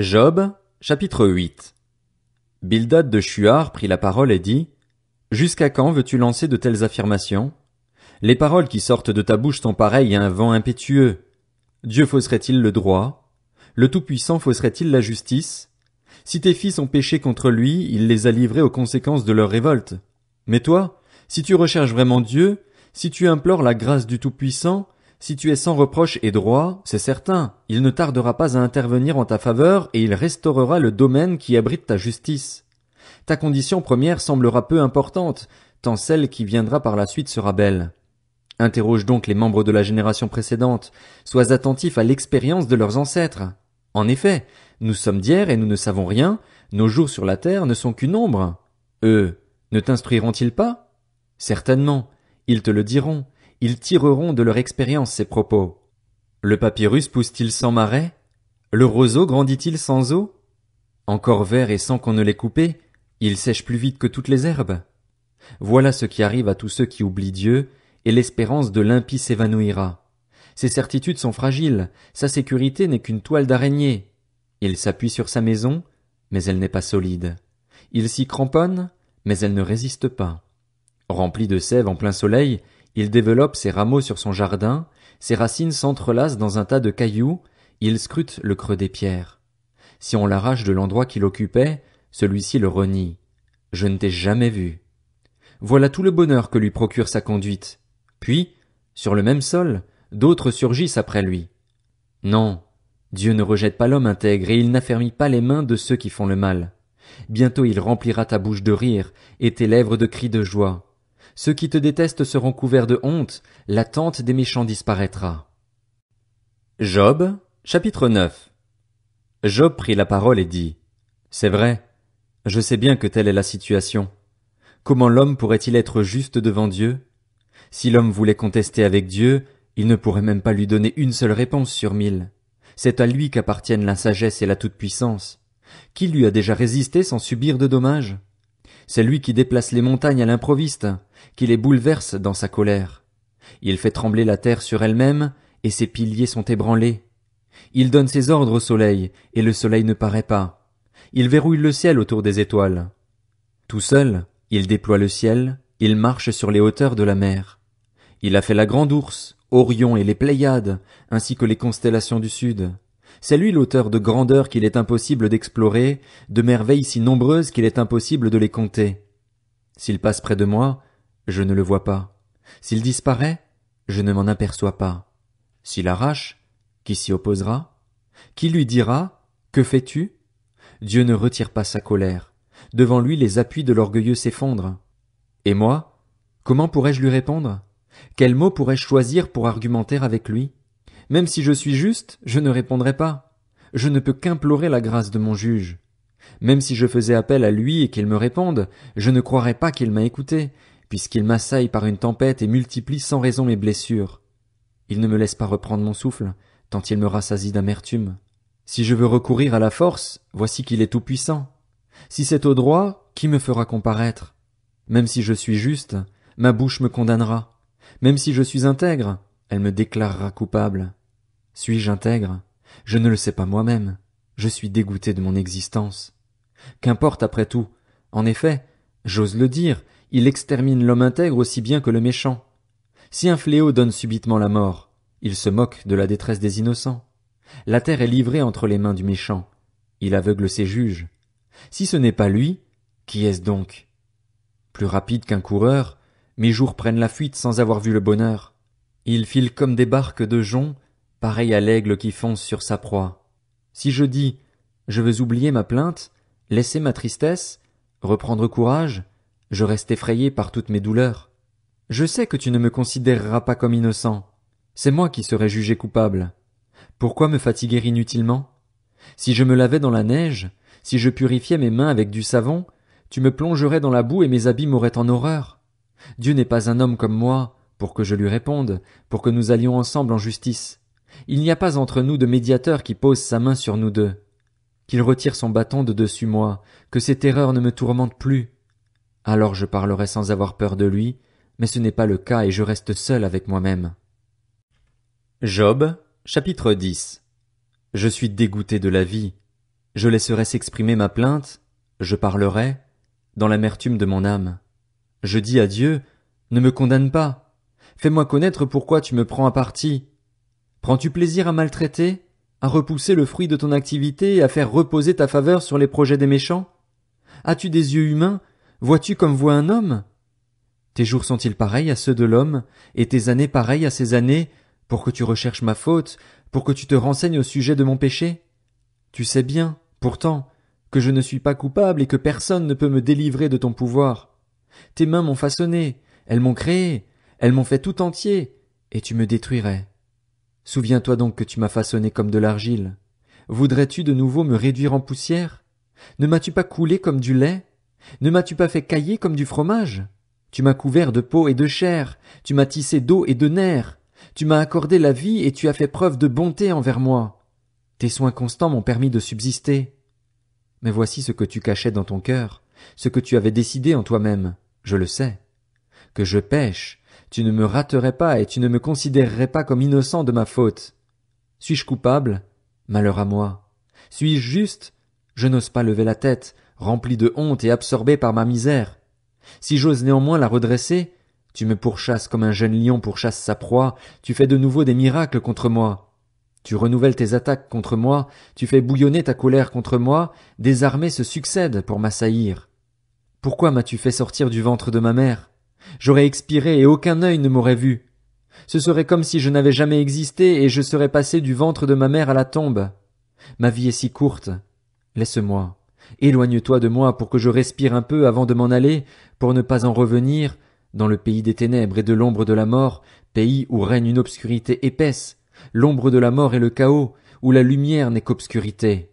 Job, chapitre 8. Bildad de Shuar prit la parole et dit, Jusqu'à quand veux-tu lancer de telles affirmations? Les paroles qui sortent de ta bouche sont pareilles à un vent impétueux. Dieu fausserait-il le droit? Le Tout-Puissant fausserait-il la justice? Si tes fils ont péché contre lui, il les a livrés aux conséquences de leur révolte. Mais toi, si tu recherches vraiment Dieu, si tu implores la grâce du Tout-Puissant, si tu es sans reproche et droit, c'est certain, il ne tardera pas à intervenir en ta faveur et il restaurera le domaine qui abrite ta justice. Ta condition première semblera peu importante, tant celle qui viendra par la suite sera belle. Interroge donc les membres de la génération précédente, sois attentif à l'expérience de leurs ancêtres. En effet, nous sommes d'hier et nous ne savons rien, nos jours sur la terre ne sont qu'une ombre. Eux, ne t'instruiront-ils pas? Certainement, ils te le diront, ils tireront de leur expérience ces propos. Le papyrus pousse-t-il sans marais? Le roseau grandit-il sans eau? Encore vert et sans qu'on ne l'ait coupé, il sèche plus vite que toutes les herbes. Voilà ce qui arrive à tous ceux qui oublient Dieu, et l'espérance de l'impie s'évanouira. Ses certitudes sont fragiles, sa sécurité n'est qu'une toile d'araignée. Il s'appuie sur sa maison, mais elle n'est pas solide. Il s'y cramponne, mais elle ne résiste pas. Rempli de sève en plein soleil, il développe ses rameaux sur son jardin, ses racines s'entrelacent dans un tas de cailloux, il scrute le creux des pierres. Si on l'arrache de l'endroit qu'il occupait, celui-ci le renie. Je ne t'ai jamais vu. Voilà tout le bonheur que lui procure sa conduite. Puis, sur le même sol, d'autres surgissent après lui. Non, Dieu ne rejette pas l'homme intègre et il n'affermit pas les mains de ceux qui font le mal. Bientôt il remplira ta bouche de rire et tes lèvres de cris de joie. Ceux qui te détestent seront couverts de honte, la tente des méchants disparaîtra. Job, chapitre 9. Job prit la parole et dit, C'est vrai, je sais bien que telle est la situation. Comment l'homme pourrait-il être juste devant Dieu? Si l'homme voulait contester avec Dieu, il ne pourrait même pas lui donner une seule réponse sur mille. C'est à lui qu'appartiennent la sagesse et la toute-puissance. Qui lui a déjà résisté sans subir de dommages? C'est lui qui déplace les montagnes à l'improviste, qui les bouleverse dans sa colère. Il fait trembler la terre sur elle-même, et ses piliers sont ébranlés. Il donne ses ordres au soleil, et le soleil ne paraît pas. Il verrouille le ciel autour des étoiles. Tout seul, il déploie le ciel, il marche sur les hauteurs de la mer. Il a fait la grande ours, Orion et les Pléiades, ainsi que les constellations du sud. C'est lui l'auteur de grandeurs qu'il est impossible d'explorer, de merveilles si nombreuses qu'il est impossible de les compter. S'il passe près de moi, je ne le vois pas. S'il disparaît, je ne m'en aperçois pas. S'il arrache, qui s'y opposera? Qui lui dira, que fais-tu? Dieu ne retire pas sa colère. Devant lui, les appuis de l'orgueilleux s'effondrent. Et moi, comment pourrais-je lui répondre? Quel mots pourrais-je choisir pour argumenter avec lui? Même si je suis juste, je ne répondrai pas. Je ne peux qu'implorer la grâce de mon juge. Même si je faisais appel à lui et qu'il me réponde, je ne croirais pas qu'il m'a écouté, puisqu'il m'assaille par une tempête et multiplie sans raison mes blessures. Il ne me laisse pas reprendre mon souffle, tant il me rassasie d'amertume. Si je veux recourir à la force, voici qu'il est tout puissant. Si c'est au droit, qui me fera comparaître? Même si je suis juste, ma bouche me condamnera. Même si je suis intègre, elle me déclarera coupable. Suis-je intègre Je ne le sais pas moi-même. Je suis dégoûté de mon existence. Qu'importe après tout. En effet, j'ose le dire, il extermine l'homme intègre aussi bien que le méchant. Si un fléau donne subitement la mort, il se moque de la détresse des innocents. La terre est livrée entre les mains du méchant. Il aveugle ses juges. Si ce n'est pas lui, qui est-ce donc? Plus rapide qu'un coureur, mes jours prennent la fuite sans avoir vu le bonheur. Ils filent comme des barques de joncs pareil à l'aigle qui fonce sur sa proie. Si je dis Je veux oublier ma plainte, laisser ma tristesse, reprendre courage, je reste effrayé par toutes mes douleurs. Je sais que tu ne me considéreras pas comme innocent. C'est moi qui serai jugé coupable. Pourquoi me fatiguer inutilement? Si je me lavais dans la neige, si je purifiais mes mains avec du savon, tu me plongerais dans la boue et mes habits m'auraient en horreur. Dieu n'est pas un homme comme moi, pour que je lui réponde, pour que nous allions ensemble en justice. Il n'y a pas entre nous de médiateur qui pose sa main sur nous deux. Qu'il retire son bâton de dessus moi, que ses terreurs ne me tourmentent plus. Alors je parlerai sans avoir peur de lui, mais ce n'est pas le cas et je reste seul avec moi-même. Job, chapitre 10 Je suis dégoûté de la vie. Je laisserai s'exprimer ma plainte, je parlerai, dans l'amertume de mon âme. Je dis à Dieu, ne me condamne pas. Fais-moi connaître pourquoi tu me prends à partie. Prends-tu plaisir à maltraiter, à repousser le fruit de ton activité et à faire reposer ta faveur sur les projets des méchants? As-tu des yeux humains? Vois-tu comme voit un homme? Tes jours sont-ils pareils à ceux de l'homme, et tes années pareilles à ces années, pour que tu recherches ma faute, pour que tu te renseignes au sujet de mon péché? Tu sais bien, pourtant, que je ne suis pas coupable et que personne ne peut me délivrer de ton pouvoir. Tes mains m'ont façonné, elles m'ont créé, elles m'ont fait tout entier, et tu me détruirais. Souviens-toi donc que tu m'as façonné comme de l'argile. Voudrais-tu de nouveau me réduire en poussière Ne m'as-tu pas coulé comme du lait Ne m'as-tu pas fait cailler comme du fromage Tu m'as couvert de peau et de chair, tu m'as tissé d'eau et de nerfs, tu m'as accordé la vie et tu as fait preuve de bonté envers moi. Tes soins constants m'ont permis de subsister. Mais voici ce que tu cachais dans ton cœur, ce que tu avais décidé en toi-même, je le sais. Que je pêche, tu ne me raterais pas et tu ne me considérerais pas comme innocent de ma faute. Suis-je coupable? Malheur à moi. Suis-je juste? Je n'ose pas lever la tête, rempli de honte et absorbé par ma misère. Si j'ose néanmoins la redresser, tu me pourchasses comme un jeune lion pourchasse sa proie, tu fais de nouveau des miracles contre moi. Tu renouvelles tes attaques contre moi, tu fais bouillonner ta colère contre moi, des armées se succèdent pour m'assaillir. Pourquoi m'as-tu fait sortir du ventre de ma mère? J'aurais expiré et aucun œil ne m'aurait vu. Ce serait comme si je n'avais jamais existé et je serais passé du ventre de ma mère à la tombe. Ma vie est si courte. Laisse-moi. Éloigne-toi de moi pour que je respire un peu avant de m'en aller, pour ne pas en revenir, dans le pays des ténèbres et de l'ombre de la mort, pays où règne une obscurité épaisse, l'ombre de la mort et le chaos, où la lumière n'est qu'obscurité.